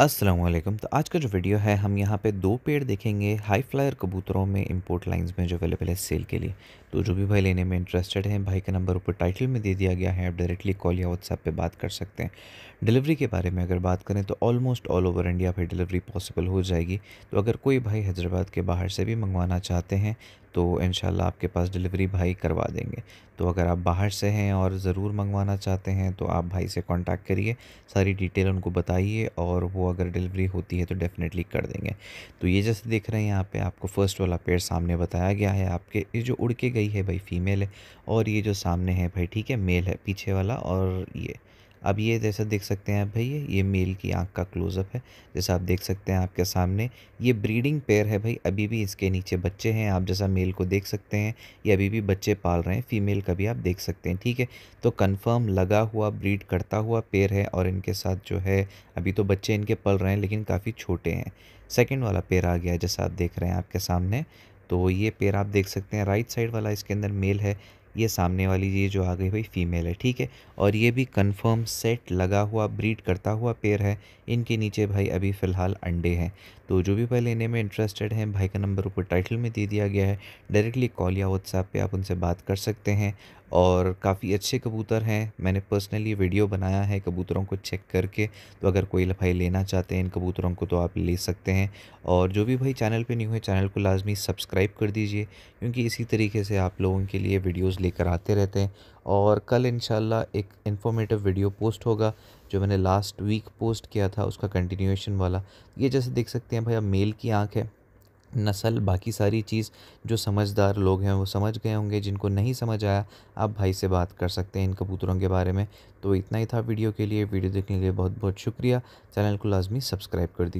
असलम तो आज का जो वीडियो है हम यहाँ पे दो पेड़ देखेंगे हाई फ्लायर कबूतरों में इंपोर्ट लाइंस में जो अवेलेबल है सेल के लिए तो जो भी भाई लेने में इंटरेस्टेड हैं भाई का नंबर ऊपर टाइटल में दे दिया गया है आप डायरेक्टली कॉल या व्हाट्सएप पे बात कर सकते हैं डिलीवरी के बारे में अगर बात करें तो ऑलमोस्ट ऑल ओवर इंडिया पर डिलीवरी पॉसिबल हो जाएगी तो अगर कोई भाई हैदराबाद के बाहर से भी मंगवाना चाहते हैं तो इन आपके पास डिलीवरी भाई करवा देंगे तो अगर आप बाहर से हैं और ज़रूर मंगवाना चाहते हैं तो आप भाई से कांटेक्ट करिए सारी डिटेल उनको बताइए और वो अगर डिलीवरी होती है तो डेफ़िनेटली कर देंगे तो ये जैसे देख रहे हैं यहाँ पे आपको फ़र्स्ट वाला पेड़ सामने बताया गया है आपके ये जो उड़ के गई है भाई फीमेल है और ये जो सामने है भाई ठीक है मेल है पीछे वाला और ये अब ये जैसा देख सकते हैं आप भाई ये ये मेल की आंख का क्लोजअप है जैसा आप देख सकते हैं आपके सामने ये ब्रीडिंग पेयर है भाई अभी भी इसके नीचे बच्चे हैं आप जैसा मेल को देख सकते हैं ये अभी भी बच्चे पाल रहे हैं फीमेल का भी आप देख सकते हैं ठीक है तो कंफर्म लगा हुआ ब्रीड करता हुआ पेयर है और इनके साथ जो है अभी तो बच्चे इनके पल रहे हैं लेकिन काफ़ी छोटे हैं सेकेंड वाला पेयर आ गया जैसा आप देख रहे हैं आपके सामने तो ये पेयर आप देख सकते हैं राइट साइड वाला इसके अंदर मेल है ये सामने वाली ये जो आ गई भाई फीमेल है ठीक है और ये भी कंफर्म सेट लगा हुआ ब्रीड करता हुआ पेड़ है इनके नीचे भाई अभी फ़िलहाल अंडे हैं तो जो भी भाई लेने में इंटरेस्टेड हैं भाई का नंबर ऊपर टाइटल में दे दिया गया है डायरेक्टली कॉल या व्हाट्सएप पे आप उनसे बात कर सकते हैं और काफ़ी अच्छे कबूतर हैं मैंने पर्सनली वीडियो बनाया है कबूतरों को चेक करके तो अगर कोई भाई लेना चाहते हैं इन कबूतरों को तो आप ले सकते हैं और जो भी भाई चैनल पे न्यू है चैनल को लाजमी सब्सक्राइब कर दीजिए क्योंकि इसी तरीके से आप लोगों के लिए वीडियोस लेकर आते रहते हैं और कल इन एक इन्फॉर्मेटिव वीडियो पोस्ट होगा जो मैंने लास्ट वीक पोस्ट किया था उसका कंटिन्यूएशन वाला ये जैसे देख सकते हैं भाई अब मेल की आँख है नस्ल बाकी सारी चीज़ जो समझदार लोग हैं वो समझ गए होंगे जिनको नहीं समझ आया आप भाई से बात कर सकते हैं इन कबूतरों के बारे में तो इतना ही था वीडियो के लिए वीडियो देखने के लिए बहुत बहुत शुक्रिया चैनल को लाजमी सब्सक्राइब कर दीजिए